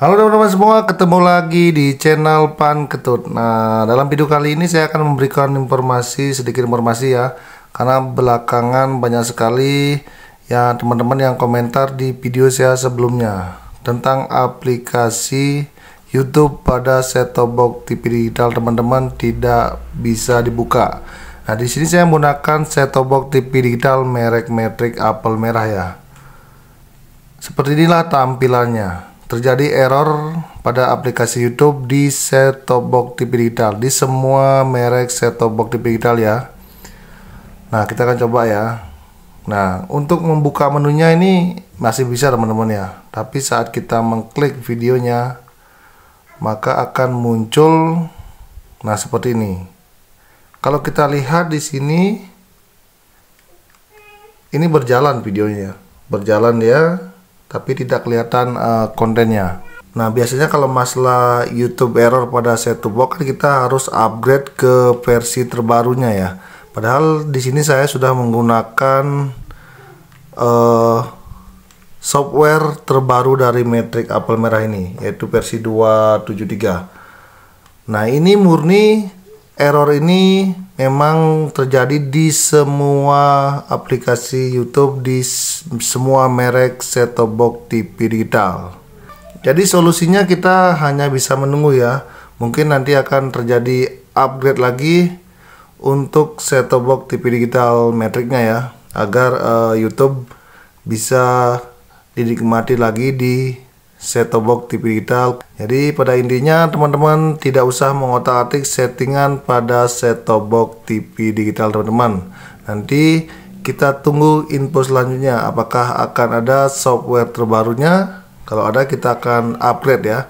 Halo teman-teman semua, ketemu lagi di channel Pan Ketut. Nah, dalam video kali ini saya akan memberikan informasi, sedikit informasi ya. Karena belakangan banyak sekali ya teman-teman yang komentar di video saya sebelumnya tentang aplikasi YouTube pada set box TV digital teman-teman tidak bisa dibuka. Nah, di sini saya menggunakan set box TV digital merek Matrix Apple merah ya. Seperti inilah tampilannya terjadi error pada aplikasi YouTube di set-top box TV digital di semua merek set-top box TV digital ya. Nah, kita akan coba ya. Nah, untuk membuka menunya ini masih bisa teman-teman ya. Tapi saat kita mengklik videonya maka akan muncul nah seperti ini. Kalau kita lihat di sini ini berjalan videonya, berjalan ya tapi tidak kelihatan uh, kontennya. Nah, biasanya kalau masalah YouTube error pada set-top box kan kita harus upgrade ke versi terbarunya ya. Padahal di sini saya sudah menggunakan uh, software terbaru dari Matrix Apple Merah ini, yaitu versi 273. Nah, ini murni error ini memang terjadi di semua aplikasi YouTube di semua merek set-top box TV digital. Jadi solusinya kita hanya bisa menunggu ya. Mungkin nanti akan terjadi upgrade lagi untuk set-top box TV digital metriknya ya agar uh, YouTube bisa dinikmati lagi di set top box TV digital. Jadi pada intinya teman-teman tidak usah mengotak-atik settingan pada set top box TV digital teman-teman. Nanti kita tunggu info selanjutnya apakah akan ada software terbarunya. Kalau ada kita akan upgrade ya.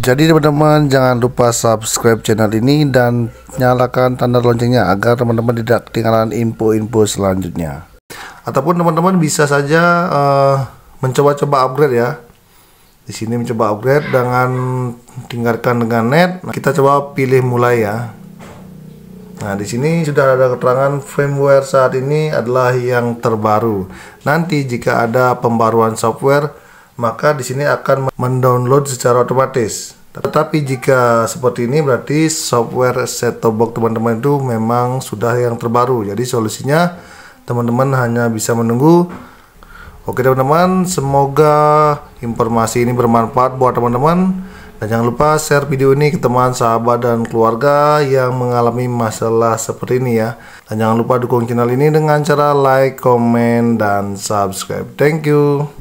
Jadi teman-teman jangan lupa subscribe channel ini dan nyalakan tanda loncengnya agar teman-teman tidak ketinggalan info-info selanjutnya. Ataupun teman-teman bisa saja uh, mencoba-coba upgrade ya di sini mencoba upgrade dengan tinggalkan dengan net nah, kita coba pilih mulai ya Nah, di sini sudah ada keterangan firmware saat ini adalah yang terbaru. Nanti jika ada pembaruan software, maka di sini akan mendownload secara otomatis. Tetapi jika seperti ini berarti software set-top box teman-teman itu memang sudah yang terbaru. Jadi solusinya teman-teman hanya bisa menunggu Oke teman-teman, semoga informasi ini bermanfaat buat teman-teman. Dan jangan lupa share video ini ke teman, sahabat, dan keluarga yang mengalami masalah seperti ini ya. Dan jangan lupa dukung channel ini dengan cara like, comment, dan subscribe. Thank you.